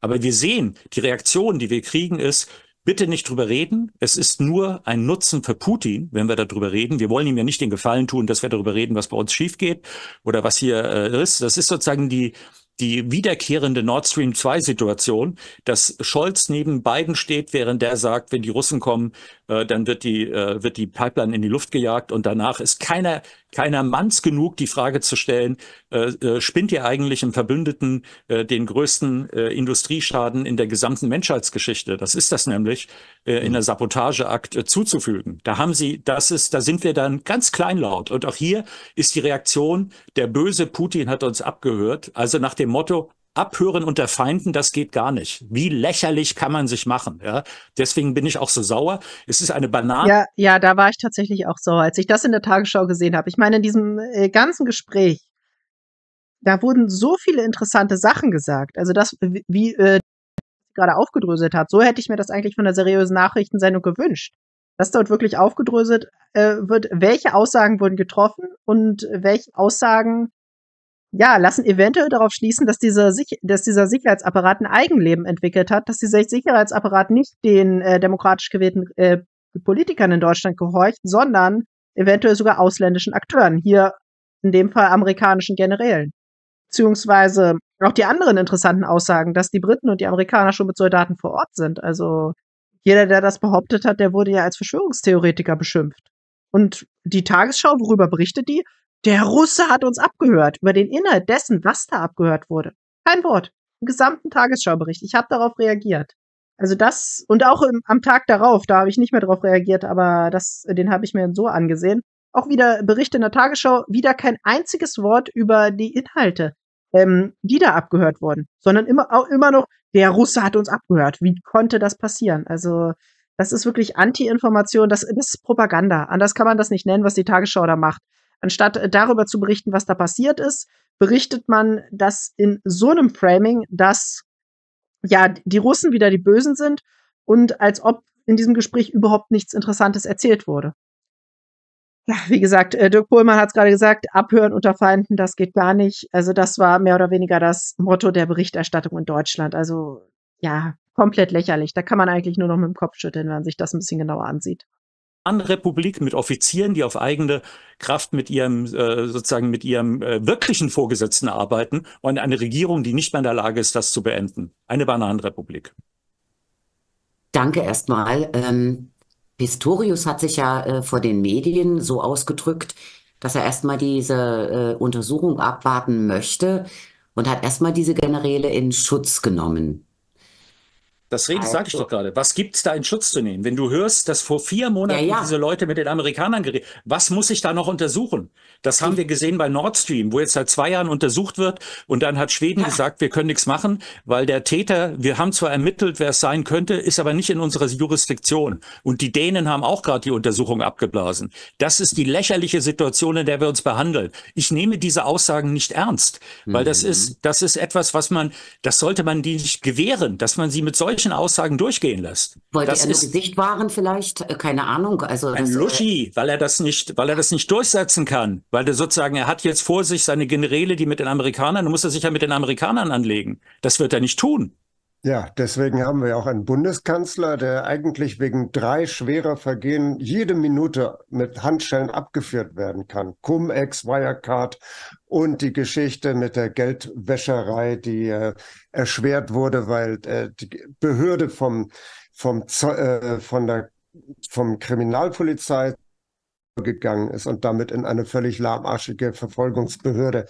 Aber wir sehen, die Reaktion, die wir kriegen, ist, bitte nicht drüber reden. Es ist nur ein Nutzen für Putin, wenn wir darüber reden. Wir wollen ihm ja nicht den Gefallen tun, dass wir darüber reden, was bei uns schief geht oder was hier äh, ist. Das ist sozusagen die, die wiederkehrende Nord Stream 2 Situation, dass Scholz neben beiden steht, während der sagt, wenn die Russen kommen, äh, dann wird die, äh, wird die Pipeline in die Luft gejagt und danach ist keiner, keiner Manns genug, die Frage zu stellen, äh, äh, spinnt ihr eigentlich im Verbündeten äh, den größten äh, Industrieschaden in der gesamten Menschheitsgeschichte? Das ist das nämlich, äh, in der mhm. Sabotageakt äh, zuzufügen. Da haben sie, das ist, da sind wir dann ganz kleinlaut. Und auch hier ist die Reaktion, der böse Putin hat uns abgehört. Also nach dem Motto, Abhören unter Feinden, das geht gar nicht. Wie lächerlich kann man sich machen? Ja? Deswegen bin ich auch so sauer. Es ist eine Banane. Ja, ja, da war ich tatsächlich auch sauer, als ich das in der Tagesschau gesehen habe. Ich meine, in diesem äh, ganzen Gespräch, da wurden so viele interessante Sachen gesagt. Also das, wie äh, gerade aufgedröselt hat, so hätte ich mir das eigentlich von der seriösen Nachrichtensendung gewünscht. Dass dort wirklich aufgedröselt äh, wird, welche Aussagen wurden getroffen und welche Aussagen ja, lassen eventuell darauf schließen, dass dieser, dass dieser Sicherheitsapparat ein Eigenleben entwickelt hat, dass dieser Sicherheitsapparat nicht den äh, demokratisch gewählten äh, Politikern in Deutschland gehorcht, sondern eventuell sogar ausländischen Akteuren, hier in dem Fall amerikanischen Generälen. Beziehungsweise auch die anderen interessanten Aussagen, dass die Briten und die Amerikaner schon mit Soldaten vor Ort sind. Also jeder, der das behauptet hat, der wurde ja als Verschwörungstheoretiker beschimpft. Und die Tagesschau, worüber berichtet die? Der Russe hat uns abgehört. Über den Inhalt dessen, was da abgehört wurde. Kein Wort. Im gesamten Tagesschaubericht. Ich habe darauf reagiert. Also das und auch im, am Tag darauf, da habe ich nicht mehr darauf reagiert, aber das, den habe ich mir so angesehen. Auch wieder Bericht in der Tagesschau, wieder kein einziges Wort über die Inhalte, ähm, die da abgehört wurden, sondern immer auch immer noch der Russe hat uns abgehört. Wie konnte das passieren? Also das ist wirklich Anti-Information, das, das ist Propaganda. Anders kann man das nicht nennen, was die Tagesschau da macht. Anstatt äh, darüber zu berichten, was da passiert ist, berichtet man das in so einem Framing, dass ja die Russen wieder die Bösen sind und als ob in diesem Gespräch überhaupt nichts Interessantes erzählt wurde. Ja, wie gesagt, äh, Dirk Pohlmann hat es gerade gesagt, abhören unter Feinden, das geht gar nicht. Also das war mehr oder weniger das Motto der Berichterstattung in Deutschland. Also ja, komplett lächerlich. Da kann man eigentlich nur noch mit dem Kopf schütteln, wenn man sich das ein bisschen genauer ansieht an Republik mit Offizieren, die auf eigene Kraft mit ihrem äh, sozusagen mit ihrem äh, wirklichen Vorgesetzten arbeiten und eine Regierung, die nicht mehr in der Lage ist, das zu beenden. Eine Bananenrepublik. Danke erstmal. Ähm, Pistorius hat sich ja äh, vor den Medien so ausgedrückt, dass er erstmal diese äh, Untersuchung abwarten möchte und hat erstmal diese Generäle in Schutz genommen. Das rede, also. Ah, sage ich doch gerade. Was gibt's da in Schutz zu nehmen? Wenn du hörst, dass vor vier Monaten ja, ja. diese Leute mit den Amerikanern geredet was muss ich da noch untersuchen? Das haben hm. wir gesehen bei Nord Stream, wo jetzt seit zwei Jahren untersucht wird und dann hat Schweden ja. gesagt, wir können nichts machen, weil der Täter, wir haben zwar ermittelt, wer es sein könnte, ist aber nicht in unserer Jurisdiktion. Und die Dänen haben auch gerade die Untersuchung abgeblasen. Das ist die lächerliche Situation, in der wir uns behandeln. Ich nehme diese Aussagen nicht ernst, weil mhm. das ist, das ist etwas, was man, das sollte man die nicht gewähren, dass man sie mit solchen solchen Aussagen durchgehen lässt. Wollte das er ist Gesicht wahren vielleicht? Äh, keine Ahnung. Also ein äh, Luschi, weil er das nicht, weil er das nicht durchsetzen kann. Weil er sozusagen, er hat jetzt vor sich seine Generäle, die mit den Amerikanern, muss er sich ja mit den Amerikanern anlegen. Das wird er nicht tun. Ja, deswegen haben wir auch einen Bundeskanzler, der eigentlich wegen drei schwerer Vergehen jede Minute mit Handschellen abgeführt werden kann. Cum-Ex, Wirecard und die Geschichte mit der Geldwäscherei, die äh, erschwert wurde, weil äh, die Behörde vom, vom, äh, von der, vom Kriminalpolizei gegangen ist und damit in eine völlig lahmarschige Verfolgungsbehörde.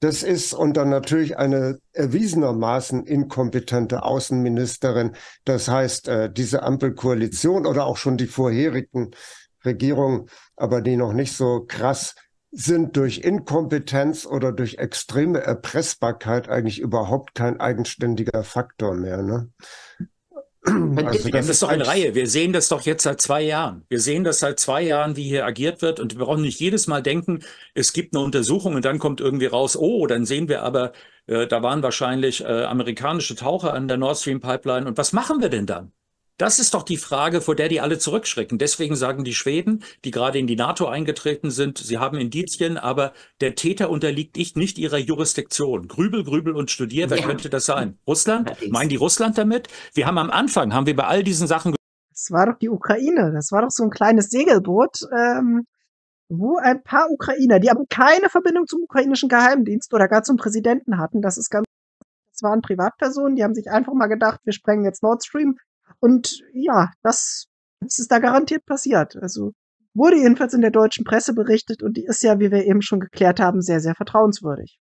Das ist und dann natürlich eine erwiesenermaßen inkompetente Außenministerin. Das heißt, äh, diese Ampelkoalition oder auch schon die vorherigen Regierungen, aber die noch nicht so krass sind durch Inkompetenz oder durch extreme Erpressbarkeit eigentlich überhaupt kein eigenständiger Faktor mehr. Ne? Also das, ist doch eine Reihe. Wir sehen das doch jetzt seit zwei Jahren. Wir sehen das seit zwei Jahren, wie hier agiert wird. Und wir brauchen nicht jedes Mal denken, es gibt eine Untersuchung und dann kommt irgendwie raus, oh, dann sehen wir aber, äh, da waren wahrscheinlich äh, amerikanische Taucher an der Nord Stream Pipeline. Und was machen wir denn dann? Das ist doch die Frage, vor der die alle zurückschrecken. Deswegen sagen die Schweden, die gerade in die NATO eingetreten sind, sie haben Indizien, aber der Täter unterliegt ich nicht ihrer Jurisdiktion. Grübel, grübel und studier, wer ja. könnte das sein? Russland? Meinen die Russland damit? Wir haben am Anfang, haben wir bei all diesen Sachen. Das war doch die Ukraine. Das war doch so ein kleines Segelboot, ähm, wo ein paar Ukrainer, die aber keine Verbindung zum ukrainischen Geheimdienst oder gar zum Präsidenten hatten, das ist ganz, das waren Privatpersonen, die haben sich einfach mal gedacht, wir sprengen jetzt Nord Stream und ja, das, das ist da garantiert passiert. Also wurde jedenfalls in der deutschen Presse berichtet und die ist ja, wie wir eben schon geklärt haben, sehr, sehr vertrauenswürdig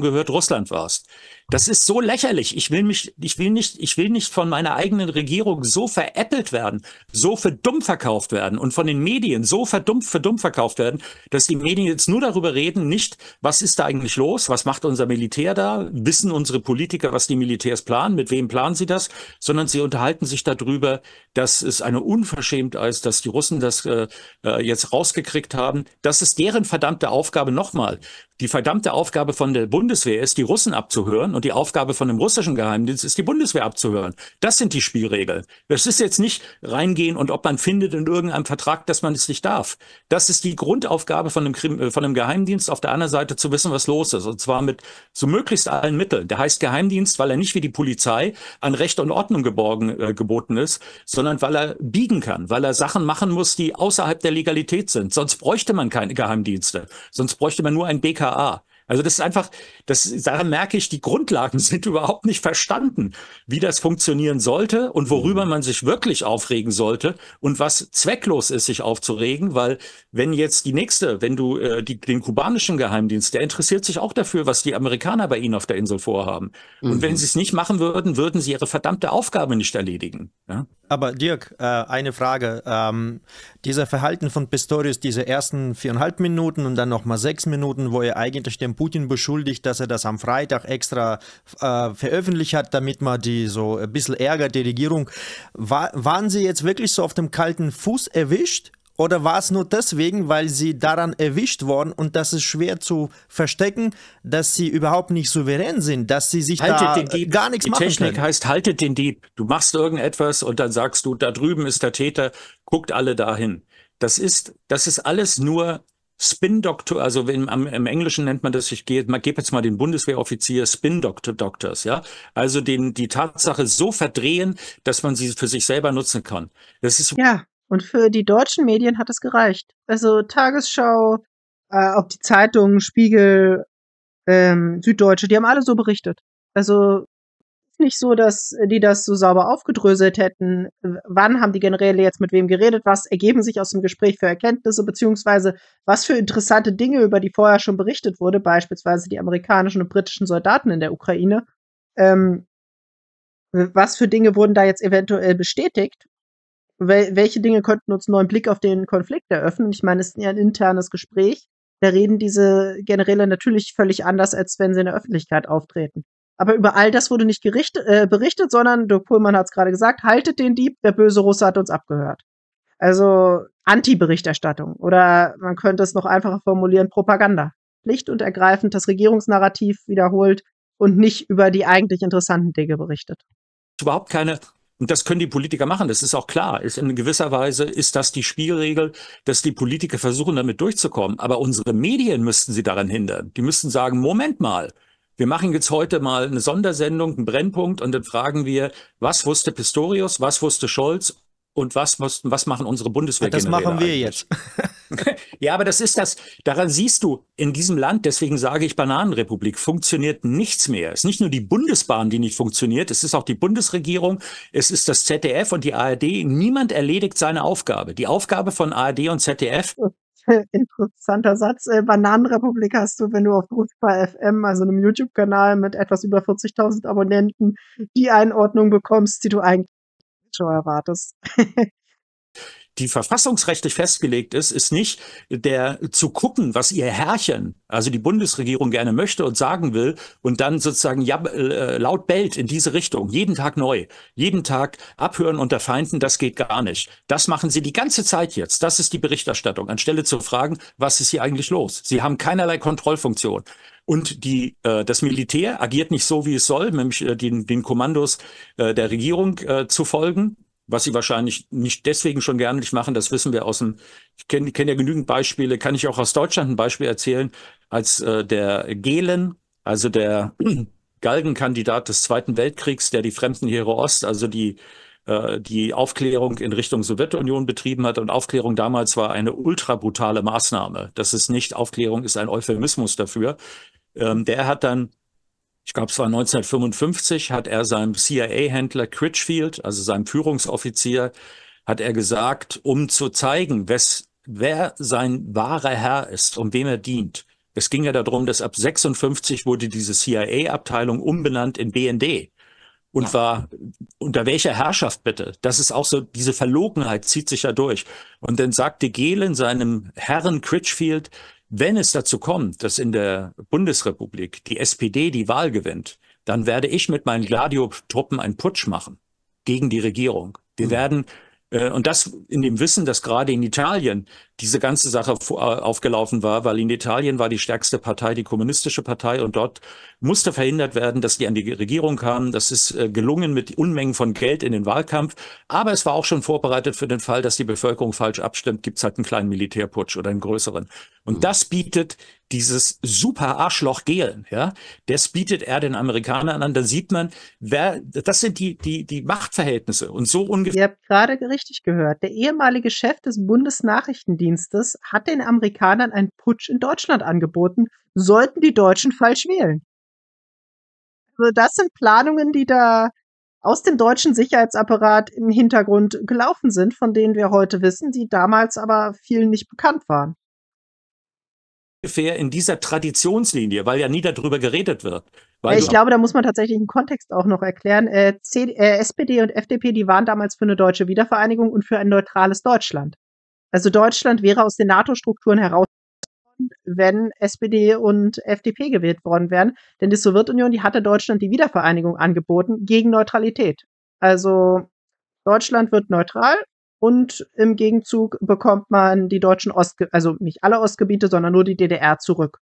gehört, Russland warst. Das ist so lächerlich. Ich will mich, ich will nicht, ich will nicht von meiner eigenen Regierung so veräppelt werden, so für dumm verkauft werden und von den Medien so verdumpft verdumm verkauft werden, dass die Medien jetzt nur darüber reden, nicht, was ist da eigentlich los? Was macht unser Militär da? Wissen unsere Politiker, was die Militärs planen? Mit wem planen sie das? Sondern sie unterhalten sich darüber, dass es eine Unverschämtheit ist, dass die Russen das äh, äh, jetzt rausgekriegt haben. Das ist deren verdammte Aufgabe nochmal die verdammte Aufgabe von der Bundeswehr ist, die Russen abzuhören und die Aufgabe von dem russischen Geheimdienst ist, die Bundeswehr abzuhören. Das sind die Spielregeln. Das ist jetzt nicht reingehen und ob man findet in irgendeinem Vertrag, dass man es nicht darf. Das ist die Grundaufgabe von dem, Krim, äh, von dem Geheimdienst, auf der anderen Seite zu wissen, was los ist. Und zwar mit so möglichst allen Mitteln. Der heißt Geheimdienst, weil er nicht wie die Polizei an Recht und Ordnung geborgen, äh, geboten ist, sondern weil er biegen kann, weil er Sachen machen muss, die außerhalb der Legalität sind. Sonst bräuchte man keine Geheimdienste. Sonst bräuchte man nur ein BKA AAA. Also das ist einfach, das, daran merke ich, die Grundlagen sind überhaupt nicht verstanden, wie das funktionieren sollte und worüber mhm. man sich wirklich aufregen sollte und was zwecklos ist, sich aufzuregen, weil wenn jetzt die nächste, wenn du äh, die, den kubanischen Geheimdienst, der interessiert sich auch dafür, was die Amerikaner bei ihnen auf der Insel vorhaben. Und wenn mhm. sie es nicht machen würden, würden sie ihre verdammte Aufgabe nicht erledigen. Ja? Aber Dirk, äh, eine Frage. Ähm, dieser Verhalten von Pistorius, diese ersten viereinhalb Minuten und dann nochmal sechs Minuten, wo er eigentlich den Putin beschuldigt, dass er das am Freitag extra äh, veröffentlicht hat, damit man die so ein bisschen ärgert, die Regierung. War, waren sie jetzt wirklich so auf dem kalten Fuß erwischt oder war es nur deswegen, weil sie daran erwischt worden und das ist schwer zu verstecken, dass sie überhaupt nicht souverän sind, dass sie sich haltet da den Dieb. gar nichts Die machen Technik können. heißt, haltet den Dieb. Du machst irgendetwas und dann sagst du, da drüben ist der Täter, guckt alle dahin. Das ist, das ist alles nur Spin-Doktor, also im, im, Englischen nennt man das, ich gehe, man gebe jetzt mal den Bundeswehroffizier Spin-Doctors, ja. Also den, die Tatsache so verdrehen, dass man sie für sich selber nutzen kann. Das ist. Ja. Und für die deutschen Medien hat es gereicht. Also Tagesschau, äh, ob die Zeitungen, Spiegel, ähm, Süddeutsche, die haben alle so berichtet. Also nicht so, dass die das so sauber aufgedröselt hätten. Wann haben die Generäle jetzt mit wem geredet? Was ergeben sich aus dem Gespräch für Erkenntnisse? Beziehungsweise was für interessante Dinge, über die vorher schon berichtet wurde, beispielsweise die amerikanischen und britischen Soldaten in der Ukraine. Ähm, was für Dinge wurden da jetzt eventuell bestätigt? Wel welche Dinge könnten uns einen neuen Blick auf den Konflikt eröffnen? Ich meine, es ist ja ein internes Gespräch. Da reden diese Generäle natürlich völlig anders, als wenn sie in der Öffentlichkeit auftreten. Aber über all das wurde nicht äh, berichtet, sondern Dirk Pullmann hat es gerade gesagt, haltet den Dieb, der böse Russe hat uns abgehört. Also Anti-Berichterstattung oder man könnte es noch einfacher formulieren, Propaganda. Pflicht und ergreifend das Regierungsnarrativ wiederholt und nicht über die eigentlich interessanten Dinge berichtet. Überhaupt keine und das können die Politiker machen, das ist auch klar. Ist in gewisser Weise ist das die Spielregel, dass die Politiker versuchen, damit durchzukommen. Aber unsere Medien müssten sie daran hindern. Die müssten sagen, Moment mal, wir machen jetzt heute mal eine Sondersendung, einen Brennpunkt und dann fragen wir, was wusste Pistorius, was wusste Scholz und was, was machen unsere Bundeswehr? Das machen wir eigentlich? jetzt. ja, aber das ist das, daran siehst du, in diesem Land, deswegen sage ich Bananenrepublik, funktioniert nichts mehr. Es ist nicht nur die Bundesbahn, die nicht funktioniert, es ist auch die Bundesregierung, es ist das ZDF und die ARD. Niemand erledigt seine Aufgabe. Die Aufgabe von ARD und ZDF interessanter Satz. Äh, Bananenrepublik hast du, wenn du auf Rufbar FM, also einem YouTube-Kanal mit etwas über 40.000 Abonnenten, die Einordnung bekommst, die du eigentlich schon erwartest. die verfassungsrechtlich festgelegt ist, ist nicht der zu gucken, was ihr Herrchen, also die Bundesregierung gerne möchte und sagen will und dann sozusagen ja, äh, laut bellt in diese Richtung, jeden Tag neu, jeden Tag abhören unter Feinden, das geht gar nicht. Das machen sie die ganze Zeit jetzt. Das ist die Berichterstattung, anstelle zu fragen, was ist hier eigentlich los? Sie haben keinerlei Kontrollfunktion. Und die, äh, das Militär agiert nicht so, wie es soll, nämlich äh, den, den Kommandos äh, der Regierung äh, zu folgen, was sie wahrscheinlich nicht deswegen schon gerne nicht machen, das wissen wir aus dem, ich kenne kenn ja genügend Beispiele, kann ich auch aus Deutschland ein Beispiel erzählen, als äh, der Gehlen, also der Galgenkandidat des Zweiten Weltkriegs, der die Fremden Fremdenheere Ost, also die, äh, die Aufklärung in Richtung Sowjetunion betrieben hat. Und Aufklärung damals war eine ultra brutale Maßnahme. Das ist nicht Aufklärung, ist ein Euphemismus dafür. Ähm, der hat dann ich glaube, es war 1955, hat er seinem CIA-Händler Critchfield, also seinem Führungsoffizier, hat er gesagt, um zu zeigen, wes, wer sein wahrer Herr ist, um wem er dient. Es ging ja darum, dass ab 56 wurde diese CIA-Abteilung umbenannt in BND und ja. war unter welcher Herrschaft bitte? Das ist auch so, diese Verlogenheit zieht sich ja durch. Und dann sagte Gehlen seinem Herrn Critchfield, wenn es dazu kommt, dass in der Bundesrepublik die SPD die Wahl gewinnt, dann werde ich mit meinen Gladio-Truppen einen Putsch machen gegen die Regierung. Wir mhm. werden, äh, und das in dem Wissen, dass gerade in Italien diese ganze Sache äh, aufgelaufen war, weil in Italien war die stärkste Partei die kommunistische Partei und dort musste verhindert werden, dass die an die Regierung kamen. Das ist äh, gelungen mit Unmengen von Geld in den Wahlkampf. Aber es war auch schon vorbereitet für den Fall, dass die Bevölkerung falsch abstimmt, gibt es halt einen kleinen Militärputsch oder einen größeren. Und mhm. das bietet dieses super Arschloch Gehlen, ja, das bietet er den Amerikanern an. Da sieht man, wer, das sind die, die, die Machtverhältnisse. Und so ungefähr. Ihr habt gerade richtig gehört. Der ehemalige Chef des Bundesnachrichtendienstes Geheimdienstes hat den Amerikanern einen Putsch in Deutschland angeboten, sollten die Deutschen falsch wählen. Also das sind Planungen, die da aus dem deutschen Sicherheitsapparat im Hintergrund gelaufen sind, von denen wir heute wissen, die damals aber vielen nicht bekannt waren. Ungefähr in dieser Traditionslinie, weil ja nie darüber geredet wird. ich glaube, da muss man tatsächlich einen Kontext auch noch erklären. Äh, CD, äh, SPD und FDP, die waren damals für eine deutsche Wiedervereinigung und für ein neutrales Deutschland. Also Deutschland wäre aus den NATO-Strukturen heraus wenn SPD und FDP gewählt worden wären. Denn die Sowjetunion, die hatte Deutschland die Wiedervereinigung angeboten gegen Neutralität. Also Deutschland wird neutral und im Gegenzug bekommt man die deutschen Ost, also nicht alle Ostgebiete, sondern nur die DDR zurück.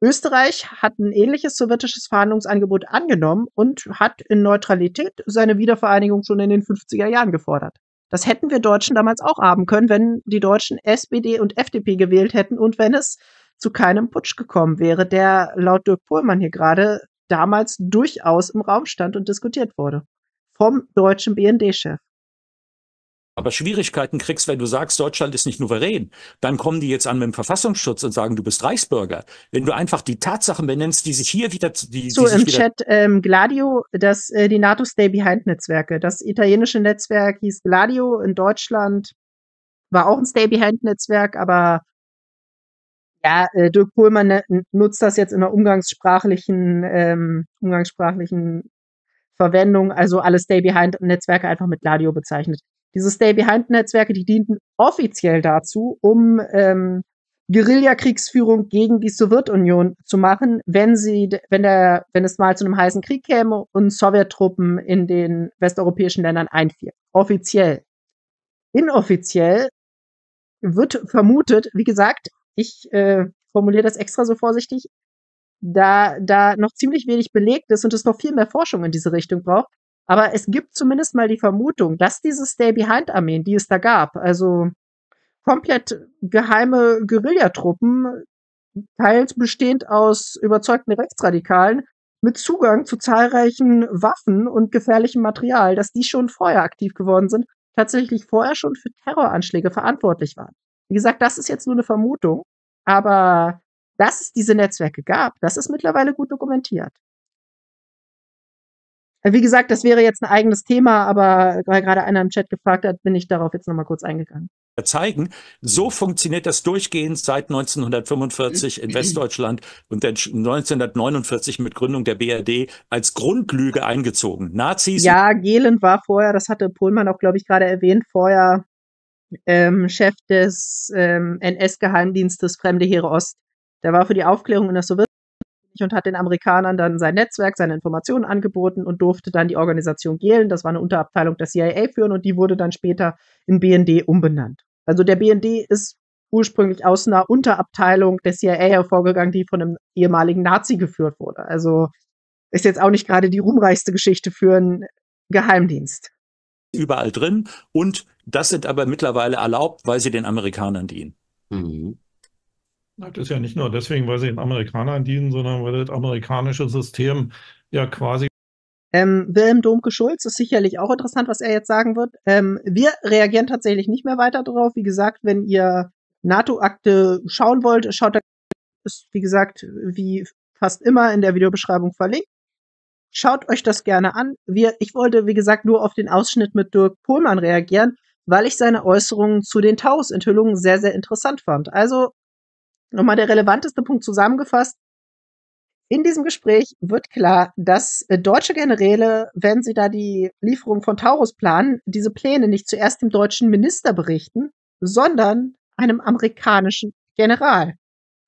Österreich hat ein ähnliches sowjetisches Verhandlungsangebot angenommen und hat in Neutralität seine Wiedervereinigung schon in den 50er Jahren gefordert. Das hätten wir Deutschen damals auch haben können, wenn die Deutschen SPD und FDP gewählt hätten und wenn es zu keinem Putsch gekommen wäre, der laut Dirk Pohlmann hier gerade damals durchaus im Raum stand und diskutiert wurde. Vom deutschen BND-Chef aber Schwierigkeiten kriegst, wenn du sagst, Deutschland ist nicht souverän, dann kommen die jetzt an mit dem Verfassungsschutz und sagen, du bist Reichsbürger. Wenn du einfach die Tatsachen benennst, die sich hier wieder... Die, so, die im Chat ähm, Gladio, das, äh, die NATO-Stay-Behind-Netzwerke. Das italienische Netzwerk hieß Gladio in Deutschland, war auch ein Stay-Behind-Netzwerk, aber ja, äh, Dirk Pohlmann ne, nutzt das jetzt in einer umgangssprachlichen, ähm, umgangssprachlichen Verwendung, also alle Stay-Behind-Netzwerke einfach mit Gladio bezeichnet. Diese Stay-Behind-Netzwerke, die dienten offiziell dazu, um ähm, Guerillakriegsführung gegen die Sowjetunion zu machen, wenn sie, wenn der, wenn es mal zu einem heißen Krieg käme und Sowjettruppen in den westeuropäischen Ländern einfielen. Offiziell. Inoffiziell wird vermutet, wie gesagt, ich äh, formuliere das extra so vorsichtig, da, da noch ziemlich wenig belegt ist und es noch viel mehr Forschung in diese Richtung braucht, aber es gibt zumindest mal die Vermutung, dass diese Stay-Behind-Armeen, die es da gab, also komplett geheime Guerillatruppen, teils bestehend aus überzeugten Rechtsradikalen, mit Zugang zu zahlreichen Waffen und gefährlichem Material, dass die schon vorher aktiv geworden sind, tatsächlich vorher schon für Terroranschläge verantwortlich waren. Wie gesagt, das ist jetzt nur eine Vermutung, aber dass es diese Netzwerke gab, das ist mittlerweile gut dokumentiert. Wie gesagt, das wäre jetzt ein eigenes Thema, aber weil gerade einer im Chat gefragt hat, bin ich darauf jetzt nochmal kurz eingegangen zeigen. So funktioniert das durchgehend seit 1945 in Westdeutschland und 1949 mit Gründung der BRD als Grundlüge eingezogen. Nazis. Ja, Gehlen war vorher, das hatte Pohlmann auch, glaube ich, gerade erwähnt, vorher ähm, Chef des ähm, NS-Geheimdienstes Fremde Heere Ost. Der war für die Aufklärung in der Sowjetunion und hat den Amerikanern dann sein Netzwerk, seine Informationen angeboten und durfte dann die Organisation Gehlen, das war eine Unterabteilung der CIA, führen und die wurde dann später in BND umbenannt. Also der BND ist ursprünglich aus einer Unterabteilung der CIA hervorgegangen, die von einem ehemaligen Nazi geführt wurde. Also ist jetzt auch nicht gerade die ruhmreichste Geschichte für einen Geheimdienst. Überall drin und das sind aber mittlerweile erlaubt, weil sie den Amerikanern dienen. Mhm. Das ist ja nicht nur deswegen, weil sie den Amerikanern dienen, sondern weil das amerikanische System ja quasi. Ähm, Wilhelm Domke Schulz ist sicherlich auch interessant, was er jetzt sagen wird. Ähm, wir reagieren tatsächlich nicht mehr weiter darauf. Wie gesagt, wenn ihr NATO-Akte schauen wollt, schaut da, ist wie gesagt, wie fast immer in der Videobeschreibung verlinkt. Schaut euch das gerne an. Wir, ich wollte, wie gesagt, nur auf den Ausschnitt mit Dirk Pohlmann reagieren, weil ich seine Äußerungen zu den Taurus-Enthüllungen sehr, sehr interessant fand. Also Nochmal der relevanteste Punkt zusammengefasst. In diesem Gespräch wird klar, dass äh, deutsche Generäle, wenn sie da die Lieferung von Taurus planen, diese Pläne nicht zuerst dem deutschen Minister berichten, sondern einem amerikanischen General.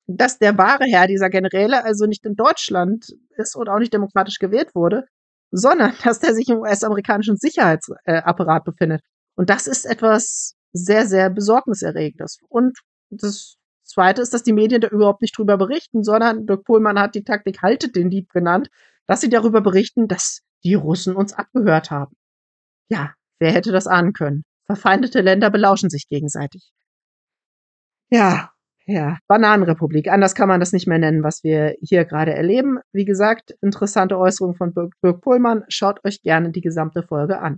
Dass der wahre Herr dieser Generäle also nicht in Deutschland ist und auch nicht demokratisch gewählt wurde, sondern dass der sich im US-amerikanischen Sicherheitsapparat befindet. Und das ist etwas sehr, sehr besorgniserregendes. Und das Zweite ist, dass die Medien da überhaupt nicht drüber berichten, sondern Dirk Pohlmann hat die Taktik Haltet den Dieb genannt, dass sie darüber berichten, dass die Russen uns abgehört haben. Ja, wer hätte das ahnen können? Verfeindete Länder belauschen sich gegenseitig. Ja, ja, Bananenrepublik. Anders kann man das nicht mehr nennen, was wir hier gerade erleben. Wie gesagt, interessante Äußerungen von Dirk Pohlmann. Schaut euch gerne die gesamte Folge an.